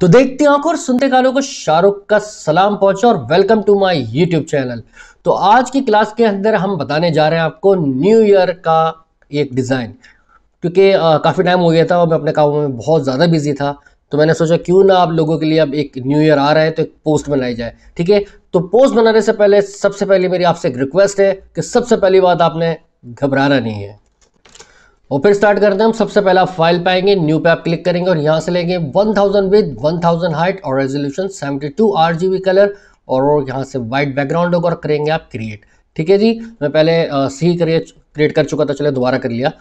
तो देखते आंखों और सुनते कानों को शाहरुख का सलाम पहुंचा और welcome to my YouTube channel तो आज की क्लास के अंदर हम बताने जा रहे हैं आपको न्यू ईयर का एक डिज़ाइन क्योंकि काफ़ी टाइम हो गया था और मैं अपने कामों में बहुत ज़्यादा बिजी था तो मैंने सोचा क्यों ना आप लोगों के लिए अब एक न्यू ईयर आ रहा है तो एक पोस्ट बनाई जाए ठीक है तो पोस्ट बनाने से पहले सबसे पहले मेरी आपसे एक रिक्वेस्ट है कि सबसे पहली बात आपने घबराना नहीं है और फिर स्टार्ट करते हैं हम सबसे पहला फाइल पाएंगे आएंगे न्यू पे आप क्लिक करेंगे और यहाँ से लेंगे 1000 विद 1000 हाइट और रेजोल्यूशन 72 बी कलर और यहाँ से वाइट बैकग्राउंड होगा और करेंगे आप क्रिएट ठीक है जी मैं पहले सी क्रिएट क्रिएट कर चुका था चले दोबारा कर लिया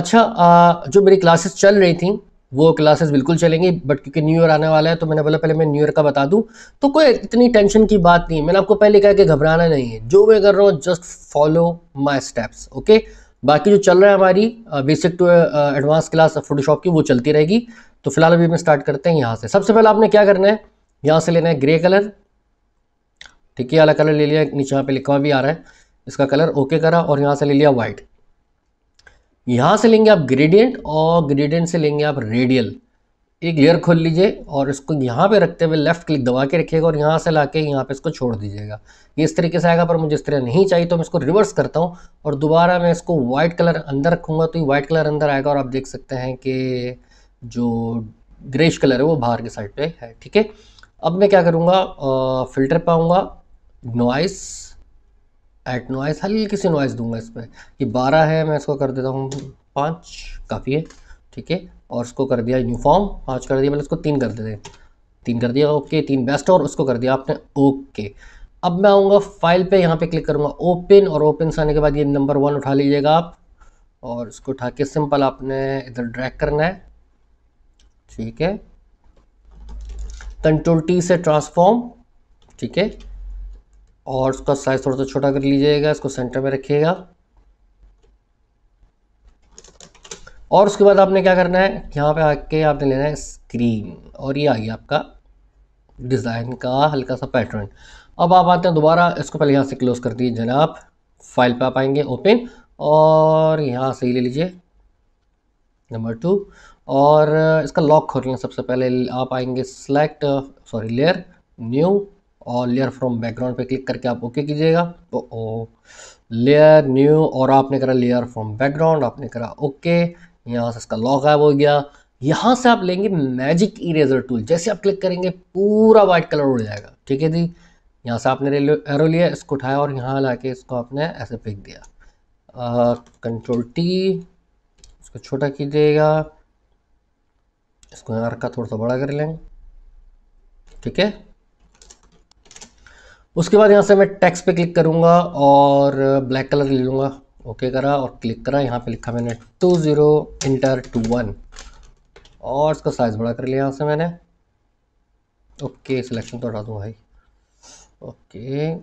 अच्छा आ, जो मेरी क्लासेस चल रही थी वो क्लासेस बिल्कुल चलेंगी बट क्योंकि न्यू ईयर आने वाला है तो मैंने बोला पहले मैं न्यू ईयर का बता दूं तो कोई इतनी टेंशन की बात नहीं मैंने आपको पहले कहा कि घबराना नहीं है जो मैं कर रहा हूँ just follow my steps okay बाकी जो चल रहा है हमारी basic to advance class Photoshop की वो चलती रहेगी तो फिलहाल अभी हम स्टार्ट करते हैं यहाँ से सबसे पहले आपने क्या करना है यहाँ से लेना है ग्रे कलर ठीक है अला कलर ले लिया नीचे यहाँ पे लिखा भी आ रहा है इसका कलर ओके करा और यहाँ से ले लिया वाइट यहाँ से लेंगे आप ग्रेडियंट और ग्रेडियंट से लेंगे आप रेडियल एक लेयर खोल लीजिए और इसको यहाँ पे रखते हुए लेफ्ट क्लिक दबा के रखिएगा और यहाँ से ला के यहाँ पर इसको छोड़ दीजिएगा ये इस तरीके से आएगा पर मुझे इस तरह नहीं चाहिए तो मैं इसको रिवर्स करता हूँ और दोबारा मैं इसको वाइट कलर अंदर रखूँगा तो ये वाइट कलर अंदर आएगा और आप देख सकते हैं कि जो ग्रेश कलर है वो बाहर के साइड पर है ठीक है अब मैं क्या करूँगा फिल्टर पाऊँगा नॉइस एट नॉइस हल्की सी नॉइस दूंगा इस पर ये बारह है मैं इसको कर देता हूँ पाँच काफ़ी है ठीक है और उसको कर दिया यूनिफॉर्म पाँच कर दिया मैंने उसको तीन कर दिया तीन कर दिया ओके तीन बेस्ट और उसको कर दिया आपने ओके अब मैं आऊँगा फाइल पे यहाँ पे क्लिक करूँगा ओपन और ओपन से आने के बाद ये नंबर वन उठा लीजिएगा आप और इसको उठा के सिंपल आपने इधर ड्रैग करना है ठीक है कंट्रोल टी से ट्रांसफॉर्म ठीक है और उसका साइज़ थोड़ा सा छोटा कर लीजिएगा इसको सेंटर में रखिएगा और उसके बाद आपने क्या करना है यहाँ पे आके आपने लेना है स्क्रीन और ये आ गया आपका डिज़ाइन का हल्का सा पैटर्न अब आप आते हैं दोबारा इसको पहले यहाँ से क्लोज़ कर दिए जनाब फाइल पे आप आएंगे ओपन और यहाँ से ही ले लीजिए नंबर टू और इसका लॉक खोलना सबसे पहले आप आएंगे सेलेक्ट सॉरी लेयर न्यू और लेयर फ्रॉम बैकग्राउंड पे क्लिक करके आप ओके कीजिएगा तो ओ लेयर न्यू और आपने करा लेयर फ्रॉम बैकग्राउंड आपने करा ओके यहाँ से इसका लॉक गायब हो गया यहाँ से आप लेंगे मैजिक इरेजर टूल जैसे आप क्लिक करेंगे पूरा वाइट कलर उड़ जाएगा ठीक है जी यहाँ से आपने एरो लिया इसको उठाया और यहाँ ला के इसको आपने ऐसे फेंक दिया कंट्रोल टी इसको छोटा कीजिएगा इसको यहाँ रखा थोड़ा सा बड़ा कर लेंगे ठीक है उसके बाद यहाँ से मैं टेक्स्ट पे क्लिक करूँगा और ब्लैक कलर ले लूँगा ओके करा और क्लिक करा यहाँ पे लिखा मैंने two zero enter two one और इसका साइज़ बड़ा कर लिया यहाँ से मैंने ओके सिलेक्शन तो हटा दूँ भाई okay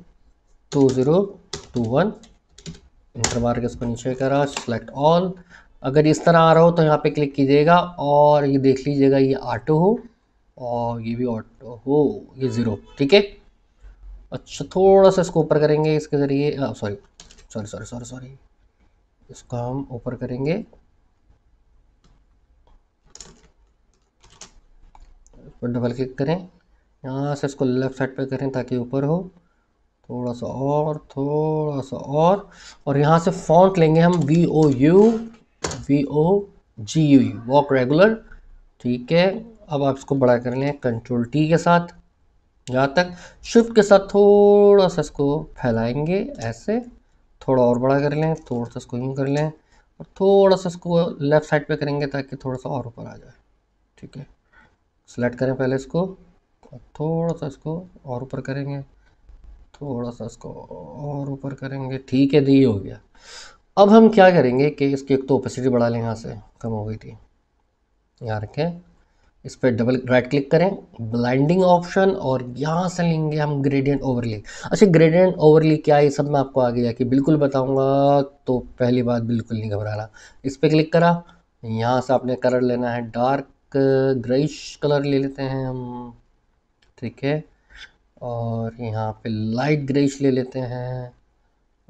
two zero two one enter मार के इसको नीचे करा सेलेक्ट ऑल अगर इस तरह आ रहा हो तो यहाँ पे क्लिक कीजिएगा और ये देख लीजिएगा ये ऑटो हो और ये भी ऑटो हो ये ज़ीरो ठीक है अच्छा थोड़ा सा इसको ऊपर करेंगे इसके ज़रिए sorry sorry sorry sorry sorry इसको हम ऊपर करेंगे पर डबल क्लिक करें यहाँ से इसको लेफ़्ट साइड पे करें ताकि ऊपर हो थोड़ा सा और थोड़ा सा और और यहाँ से फॉन्ट लेंगे हम V O U V O G U U walk regular ठीक है अब आप इसको बड़ा कर लें कंट्रोल टी के साथ यहाँ तक शिफ्ट के साथ थोड़ा सा इसको फैलाएंगे ऐसे थोड़ा और बड़ा कर लें थोड़ा सा इसको यूँ कर लें और थोड़ा सा इसको लेफ़्ट साइड पे करेंगे ताकि थोड़ा सा और ऊपर आ जाए ठीक है सेलेक्ट करें पहले इसको और थोड़ा सा इसको और ऊपर करेंगे थोड़ा सा इसको और ऊपर करेंगे ठीक है दी हो गया अब हम क्या करेंगे कि इसकी एक तो ओपेसिटी बढ़ा लें यहाँ से कम हो गई थी यहाँ रखें इस पर डबल राइट क्लिक करें ब्लाइंडिंग ऑप्शन और यहाँ से लेंगे हम ग्रेडियंट ओवरली अच्छा ग्रेडियंट ओवरली क्या है ये सब मैं आपको आगे जाके बिल्कुल बताऊँगा तो पहली बात बिल्कुल नहीं घबराना इस पर क्लिक करा यहाँ से आपने कलर लेना है डार्क ग्रेइश कलर ले लेते हैं हम ठीक है और यहाँ पे लाइट ग्रेइश ले लेते हैं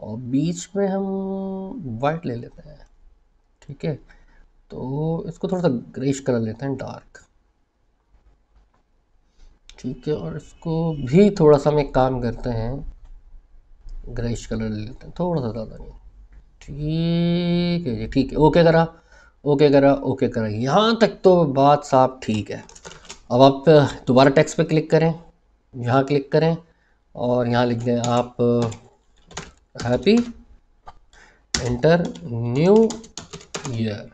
और बीच में हम वाइट ले लेते हैं ठीक है तो इसको थोड़ा सा ग्रेश कलर लेते हैं डार्क ठीक है और इसको भी थोड़ा सा हम एक काम करते हैं ग्रेश कलर ले लेते हैं थोड़ा सा ज़्यादा नहीं ठीक है जी ठीक है ओके करा ओके करा ओके करा यहाँ तक तो बात साफ ठीक है अब आप दोबारा टैक्स पे क्लिक करें यहाँ क्लिक करें और यहाँ लिख दें आप हैप्पी एंटर न्यू ईयर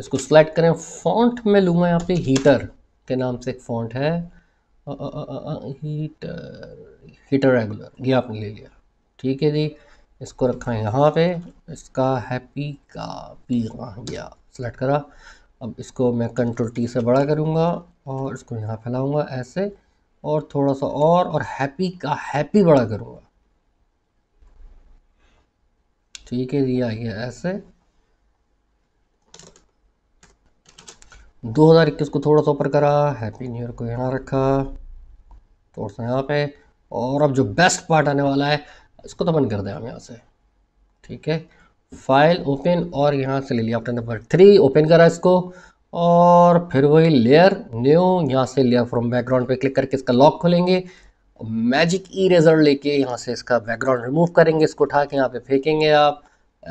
इसको सेलेक्ट करें फॉन्ट में लूँगा यहाँ पे हीटर के नाम से एक फॉन्ट है हीटर हीटर रेगुलर ये आपने ले लिया ठीक है जी इसको रखा है यहाँ पे इसका हैप्पी का पी गया सेलेक्ट करा अब इसको मैं कंट्रोल टी से बड़ा करूँगा और इसको यहाँ फैलाऊँगा ऐसे और थोड़ा सा और और हैप्पी का हैप्पी बड़ा करूँगा ठीक है जी आइए ऐसे 2021 को थोड़ा सा ऊपर करा हैप्पी न्यू ईयर को यहाँ रखा तोड़ते हैं यहाँ पे और अब जो बेस्ट पार्ट आने वाला है इसको तो बंद कर दें हम यहाँ से ठीक है फाइल ओपन और यहाँ से ले लिया ऑप्शन नंबर थ्री ओपन करा इसको और फिर वही लेयर न्यू यहाँ से लेयर फ्रॉम बैकग्राउंड पे क्लिक करके इसका लॉक खोलेंगे मैजिक ई रेजर लेके यहाँ से इसका बैकग्राउंड रिमूव करेंगे इसको उठा के यहाँ पे फेंकेंगे आप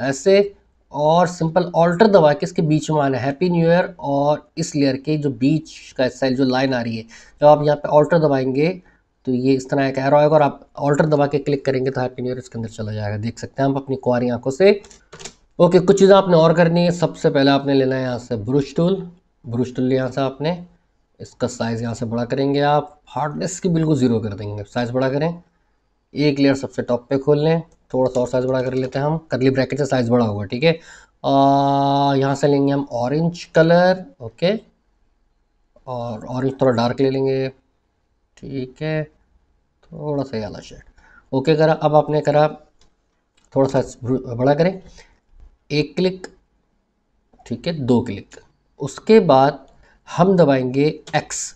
ऐसे और सिंपल ऑल्टर दबा के इसके बीच में आना हैप्पी न्यू ईयर और इस लेयर के जो बीच का स्टाइल जो लाइन आ रही है जब आप यहाँ पे ऑल्टर दबाएंगे तो ये इस तरह कह एरो आएगा और आप ऑल्टर दबा के क्लिक करेंगे तो हैप्पी न्यू ईयर इसके अंदर चला जाएगा देख सकते हैं हम अपनी कुआरी आंखों से ओके कुछ चीज़ें आपने और करनी है सबसे पहले आपने लेना है यहाँ से ब्रुश टूल ब्रुश टूल यहाँ से आपने इसका साइज़ यहाँ से बड़ा करेंगे आप हार्डनेस की बिल्कुल ज़ीरो कर देंगे साइज़ बड़ा करें एक लेयर सबसे टॉप पर खोल लें थोड़ा सा और साइज़ बड़ा कर लेते हैं हम करली ब्रैकेट से साइज़ बड़ा होगा ठीक है यहाँ से लेंगे हम ऑरेंज कलर ओके और ऑरेंज थोड़ा डार्क ले लेंगे ठीक है थोड़ा सा याला शेड ओके करा अब आपने करा थोड़ा सा बड़ा करें एक क्लिक ठीक है दो क्लिक उसके बाद हम दबाएंगे एक्स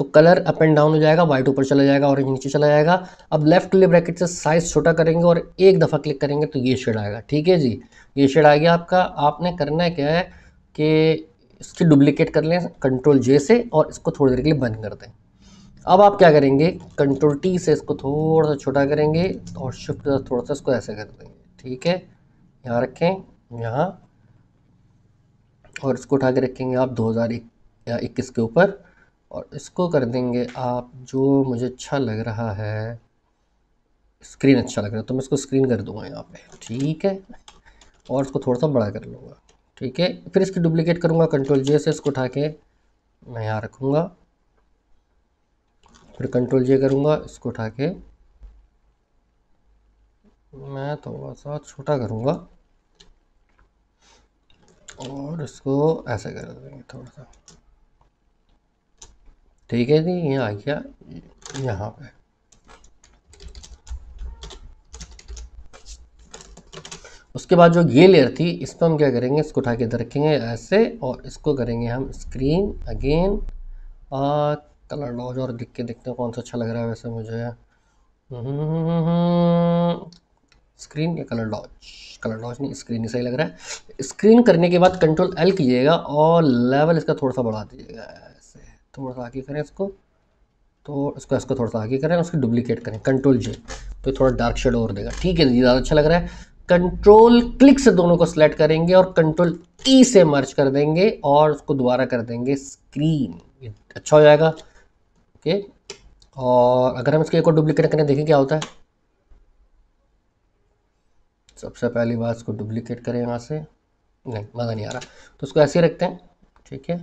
तो कलर अप एंड डाउन हो जाएगा वाइट ऊपर चला जाएगा ऑरेंज नीचे चला जाएगा अब लेफ्ट ले ब्रैकेट से साइज छोटा करेंगे और एक दफ़ा क्लिक करेंगे तो ये शेड आएगा ठीक है जी ये शेड आ गया आपका आपने करना है क्या है कि इसकी डुप्लीकेट कर लें कंट्रोल जे से और इसको थोड़ी देर के लिए बंद कर दें अब आप क्या करेंगे कंट्रोल टी से इसको थोड़ा सा छोटा करेंगे और शिफ्ट थोड़ा सा इसको ऐसे कर देंगे ठीक है यहाँ रखें यहाँ और इसको उठा के रखेंगे आप दो हज़ार इक्कीस के ऊपर और इसको कर देंगे आप जो मुझे अच्छा लग रहा है स्क्रीन अच्छा लग रहा है तो मैं इसको स्क्रीन कर दूंगा यहाँ पे ठीक है और इसको थोड़ा सा बड़ा कर लूँगा ठीक है फिर इसकी डुप्लीकेट करूँगा कंट्रोल जे से इसको उठा के मैं यहाँ रखूँगा फिर कंट्रोल जे करूँगा इसको उठा के मैं थोड़ा सा छोटा करूँगा और इसको ऐसे कर देंगे थोड़ा सा ठीक है जी ये आ गया यहाँ पे उसके बाद जो ये लेयर थी इस पर हम क्या करेंगे इसको उठा के इधर रखेंगे ऐसे और इसको करेंगे हम स्क्रीन अगेन कलर लॉज और दिख के देखते हैं कौन सा अच्छा लग रहा है वैसे मुझे स्क्रीन हम्म, या कलर लॉज कलर लॉज नहीं स्क्रीन ही सही लग रहा है स्क्रीन करने के बाद कंट्रोल एल कीजिएगा और लेवल इसका थोड़ा सा बढ़ा दीजिएगा थोड़ा सा आगे करें इसको तो इसको इसको थोड़ा सा आगे करें उसको डुप्लीकेट करें कंट्रोल जे तो थोड़ा डार्क शेड और देगा ठीक है ज़्यादा अच्छा लग रहा है कंट्रोल क्लिक से दोनों को सिलेक्ट करेंगे और कंट्रोल ई e से मर्ज कर देंगे और उसको दोबारा कर देंगे स्क्रीन अच्छा हो जाएगा ओके और अगर हम इसके एक और डुप्लीकेट करें देखें क्या होता है सबसे पहली बात इसको डुप्लीकेट करें यहाँ से नहीं मज़ा नहीं आ रहा तो उसको ऐसे ही रखते हैं ठीक है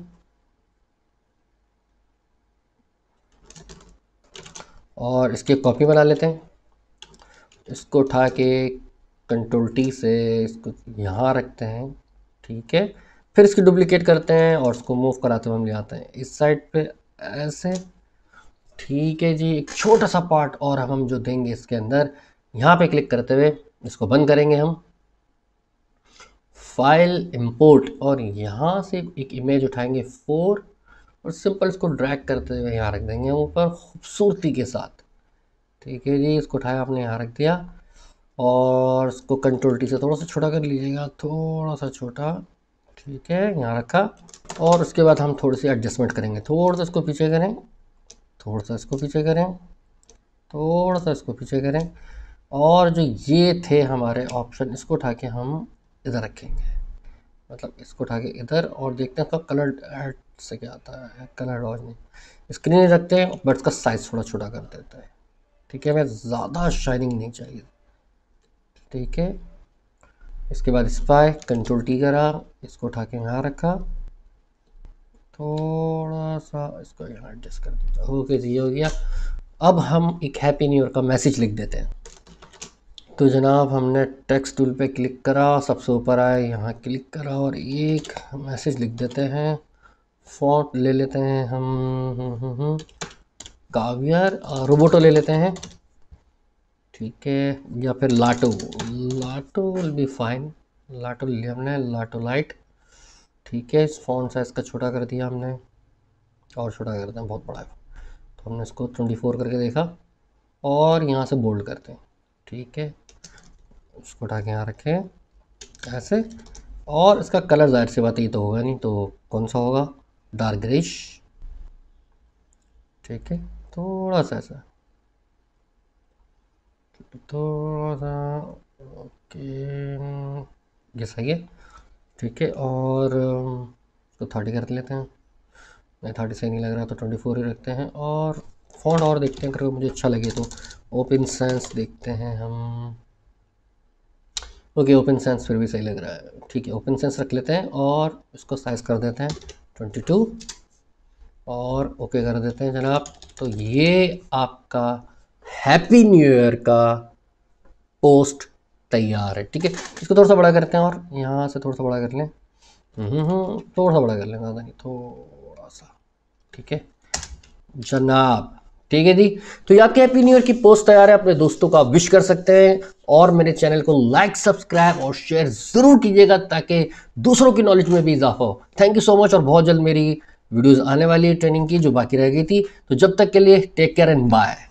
और इसकी कॉपी बना लेते हैं इसको उठा के कंट्रोल टी से इसको यहाँ रखते हैं ठीक है फिर इसकी डुप्लीकेट करते हैं और इसको मूव कराते हुए हम ले आते हैं इस साइड पे ऐसे ठीक है जी एक छोटा सा पार्ट और हम हम जो देंगे इसके अंदर यहाँ पे क्लिक करते हुए इसको बंद करेंगे हम फाइल इंपोर्ट और यहाँ से एक इमेज उठाएंगे फोर और सिंपल इसको ड्रैग करते हुए यहाँ रख देंगे ऊपर खूबसूरती के साथ ठीक है जी इसको उठाया आपने यहाँ रख दिया और इसको कंट्रोल टी से थोड़ा सा छोटा कर लीजिएगा थोड़ा सा छोटा ठीक है यहाँ रखा और उसके बाद हम थोड़ी सी एडजस्टमेंट करेंगे थोड़ा सा इसको पीछे करें थोड़ा सा इसको पीछे करें थोड़ा सा इसको पीछे करें और जो ये थे हमारे ऑप्शन इसको उठा के हम इधर रखेंगे मतलब इसको उठा के इधर और देखते हैं इसका कलर से क्या आता है कलर डॉज नहीं स्क्रीन नहीं रखते हैं बट उसका साइज़ थोड़ा छोटा कर देता है ठीक है हमें ज़्यादा शाइनिंग नहीं चाहिए ठीक है इसके बाद स्पाई कंट्रोल टी करा इसको उठा के यहाँ रखा थोड़ा सा इसको यहाँ एडजस्ट कर दीजिए ओके जी हो गया अब हम एक हैप्पी न्यू ईयर का मैसेज लिख देते हैं तो जनाब हमने टेक्स्ट टूल पे क्लिक करा सबसे ऊपर आए यहाँ क्लिक करा और एक मैसेज लिख देते हैं फॉन्ट ले लेते हैं हम हम्म, हम्म, हम्म, कावियर रोबोटो ले लेते हैं ठीक है या फिर लाटो लाटो विल बी फाइन लाटो लिया हमने लाटो लाइट ठीक है इस फॉन्ट साइज़ का छोटा कर दिया हमने और छोटा करते हैं बहुत बड़ा है तो हमने इसको ट्वेंटी फोर करके देखा और यहाँ से बोल्ड करते हैं ठीक है उसको उठा के यहाँ रखें ऐसे और इसका कलर ज़ाहिर सी बात ये तो होगा नहीं तो कौन सा होगा डार्क ग्रेश ठीक है थोड़ा सा ऐसा थोड़ा सा ओके ये सही है ठीक है और तो थर्टी कर लेते हैं नहीं थर्टी सही नहीं लग रहा तो ट्वेंटी फोर ही रखते हैं और फोन और देखते हैं अगर मुझे अच्छा लगे तो ओपन सेंस देखते हैं हम ओके ओपन सेंस फिर भी सही लग रहा है ठीक है ओपन सेंस रख लेते हैं और इसको साइज़ कर देते हैं ट्वेंटी टू और ओके कर देते हैं जनाब तो ये आपका हैप्पी न्यू ईयर का पोस्ट तैयार है ठीक है इसको थोड़ा सा बड़ा करते हैं और यहाँ से थोड़ा सा बड़ा कर लें हम्म, हम्म, थोड़ा सा बड़ा कर लें ज़्यादा नहीं थोड़ा सा ठीक है जनाब ठीक है जी तो याद के हैप्पी न्यू ईयर की पोस्ट तैयार है अपने दोस्तों का विश कर सकते हैं और मेरे चैनल को लाइक सब्सक्राइब और शेयर जरूर कीजिएगा ताकि दूसरों की नॉलेज में भी इजाफा हो थैंक यू सो मच और बहुत जल्द मेरी वीडियोस आने वाली है ट्रेनिंग की जो बाकी रह गई थी तो जब तक के लिए टेक केयर एंड बाय